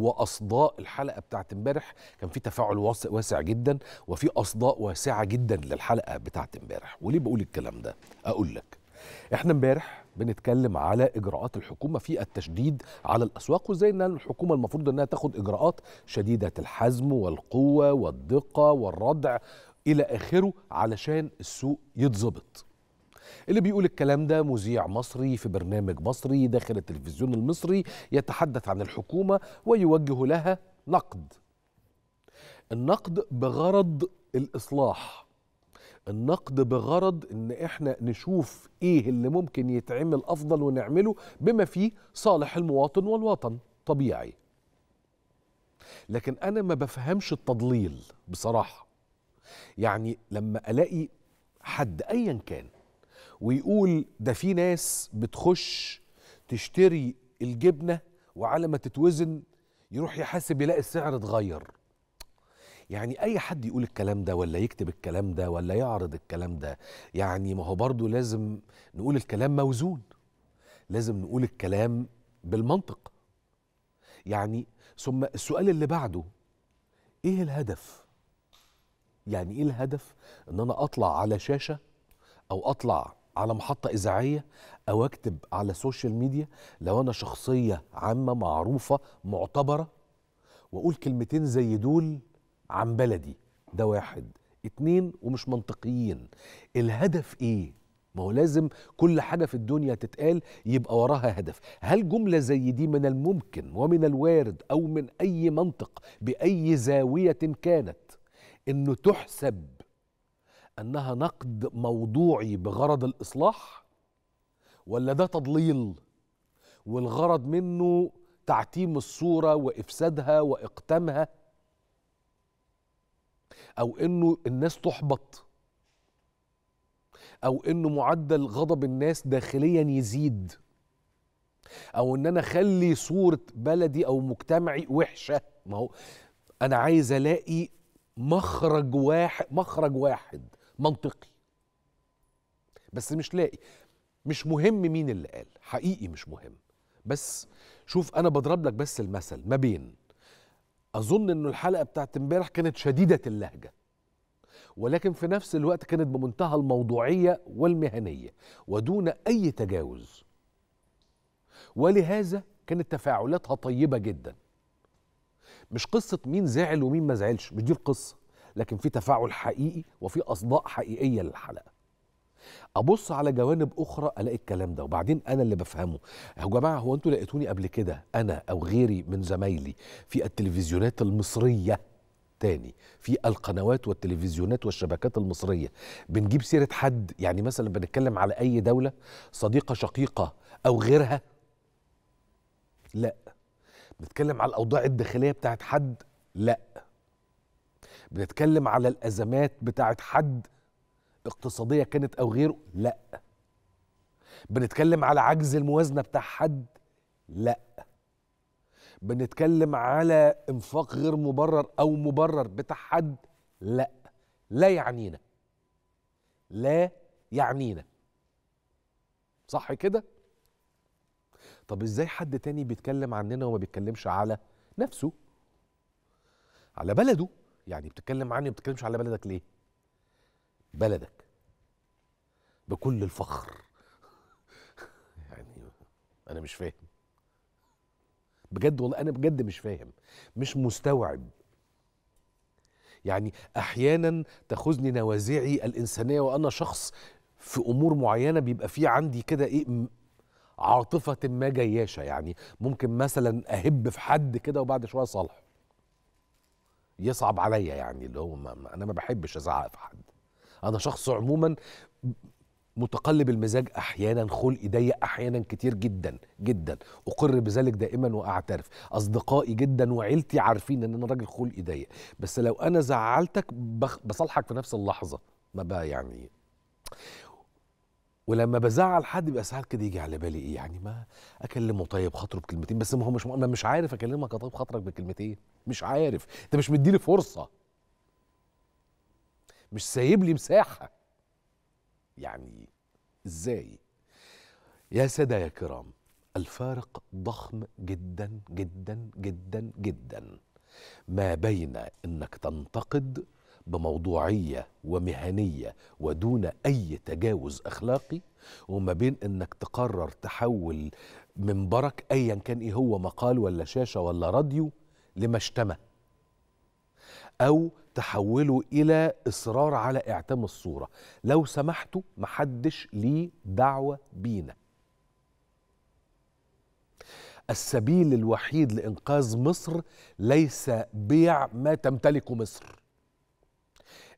واصداء الحلقه بتاعت امبارح كان في تفاعل واسع جدا وفي اصداء واسعه جدا للحلقه بتاعت امبارح وليه بقول الكلام ده اقول لك احنا امبارح بنتكلم على اجراءات الحكومه في التشديد على الاسواق وازاي ان الحكومه المفروض انها تاخد اجراءات شديده الحزم والقوه والدقه والردع الى اخره علشان السوق يتظبط اللي بيقول الكلام ده مذيع مصري في برنامج مصري داخل التلفزيون المصري يتحدث عن الحكومة ويوجه لها نقد النقد بغرض الإصلاح النقد بغرض ان احنا نشوف ايه اللي ممكن يتعمل افضل ونعمله بما فيه صالح المواطن والوطن طبيعي لكن انا ما بفهمش التضليل بصراحه يعني لما الاقي حد ايا كان ويقول ده في ناس بتخش تشتري الجبنه وعلى ما تتوزن يروح يحاسب يلاقي السعر اتغير يعني اي حد يقول الكلام ده ولا يكتب الكلام ده ولا يعرض الكلام ده يعني ما هو برضه لازم نقول الكلام موزون لازم نقول الكلام بالمنطق يعني ثم السؤال اللي بعده ايه الهدف يعني ايه الهدف ان انا اطلع على شاشه او اطلع على محطة إذاعية أو أكتب على سوشيال ميديا لو أنا شخصية عامة معروفة معتبرة وأقول كلمتين زي دول عن بلدي ده واحد اتنين ومش منطقيين الهدف إيه؟ ما هو لازم كل حاجة في الدنيا تتقال يبقى وراها هدف هل جملة زي دي من الممكن ومن الوارد أو من أي منطق بأي زاوية كانت أنه تحسب انها نقد موضوعي بغرض الاصلاح ولا ده تضليل والغرض منه تعتيم الصوره وافسادها واقتامها او انه الناس تحبط او انه معدل غضب الناس داخليا يزيد او ان انا اخلي صوره بلدي او مجتمعي وحشه ما هو انا عايز الاقي مخرج واحد مخرج واحد منطقي بس مش لاقي مش مهم مين اللي قال حقيقي مش مهم بس شوف انا بضرب لك بس المثل ما بين اظن انه الحلقه بتاعت امبارح كانت شديده اللهجه ولكن في نفس الوقت كانت بمنتهى الموضوعيه والمهنيه ودون اي تجاوز ولهذا كانت تفاعلاتها طيبه جدا مش قصه مين زعل ومين ما زعلش مش دي القصه لكن في تفاعل حقيقي وفي اصداء حقيقيه للحلقه ابص على جوانب اخرى الاقي الكلام ده وبعدين انا اللي بفهمه يا جماعه هو انتوا لقيتوني قبل كده انا او غيري من زمايلي في التلفزيونات المصريه تاني في القنوات والتلفزيونات والشبكات المصريه بنجيب سيره حد يعني مثلا بنتكلم على اي دوله صديقه شقيقه او غيرها لا بنتكلم على الاوضاع الداخليه بتاعت حد لا بنتكلم على الازمات بتاعت حد اقتصاديه كانت او غيره لا بنتكلم على عجز الموازنه بتاع حد لا بنتكلم على انفاق غير مبرر او مبرر بتاع حد لا لا يعنينا لا يعنينا صح كده طب ازاي حد تاني بيتكلم عننا وما بيتكلمش على نفسه على بلده يعني بتتكلم عني ما بتتكلمش على بلدك ليه بلدك بكل الفخر يعني انا مش فاهم بجد والله انا بجد مش فاهم مش مستوعب يعني احيانا تاخذني نوازعي الانسانيه وانا شخص في امور معينه بيبقى في عندي كده ايه عاطفه ما جياشه يعني ممكن مثلا اهب في حد كده وبعد شويه صالحه يصعب عليا يعني اللي هو ما انا ما بحبش ازعق في حد انا شخص عموما متقلب المزاج احيانا خلقي ضيق احيانا كتير جدا جدا اقر بذلك دائما واعترف اصدقائي جدا وعيلتي عارفين ان انا راجل خلقي ضيق بس لو انا زعلتك بصالحك في نفس اللحظه ما بقى يعني ولما بزعل حد بيبقى ساعات كده يجي على بالي ايه يعني ما اكلمه طيب خاطره بكلمتين بس ما هو مش انا مش عارف اكلمك طيب خاطرك بكلمتين مش عارف انت مش مديني فرصه مش سايب لي مساحه يعني ازاي يا ساده يا كرام الفارق ضخم جدا جدا جدا جدا ما بين انك تنتقد بموضوعيه ومهنيه ودون اي تجاوز اخلاقي وما بين انك تقرر تحول منبرك ايا كان ايه هو مقال ولا شاشه ولا راديو لمشتمه او تحوله الى اصرار على اعتام الصوره لو سمحتوا محدش ليه دعوه بينا السبيل الوحيد لانقاذ مصر ليس بيع ما تمتلكه مصر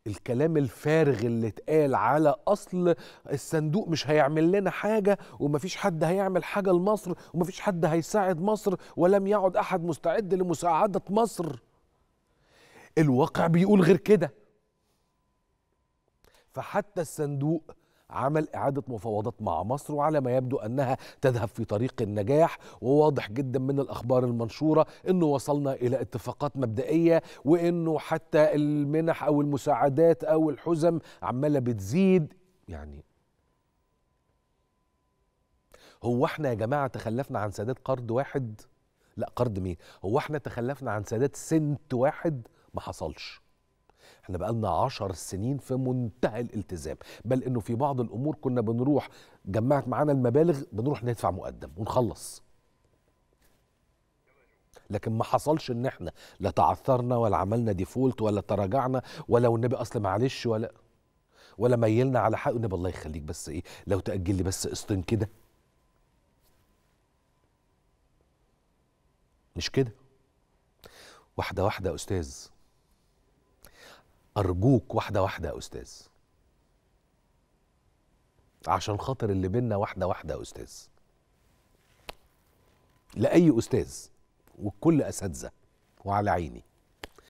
الكلام الفارغ اللي اتقال على اصل الصندوق مش هيعمل لنا حاجه ومفيش حد هيعمل حاجه لمصر ومفيش حد هيساعد مصر ولم يعد احد مستعد لمساعده مصر الواقع بيقول غير كده فحتى الصندوق عمل إعادة مفاوضات مع مصر وعلى ما يبدو أنها تذهب في طريق النجاح وواضح جدا من الأخبار المنشورة أنه وصلنا إلى اتفاقات مبدئية وأنه حتى المنح أو المساعدات أو الحزم عمالة بتزيد يعني هو احنا يا جماعة تخلفنا عن سادات قرض واحد؟ لا قرض مين؟ هو احنا تخلفنا عن سادات سنت واحد؟ ما حصلش احنا بقالنا عشر سنين في منتهى الالتزام بل انه في بعض الامور كنا بنروح جمعت معانا المبالغ بنروح ندفع مقدم ونخلص لكن ما حصلش ان احنا لا تعثرنا ولا عملنا ديفولت ولا تراجعنا ولا والنبي اصل معلش ولا ولا ميلنا على حق النبي الله يخليك بس ايه لو تاجل لي بس قسطين كده مش كده واحده واحده يا استاذ أرجوك واحدة واحدة يا أستاذ عشان خاطر اللي بينا واحدة واحدة يا أستاذ لأي أستاذ وكل أساتذة وعلى عيني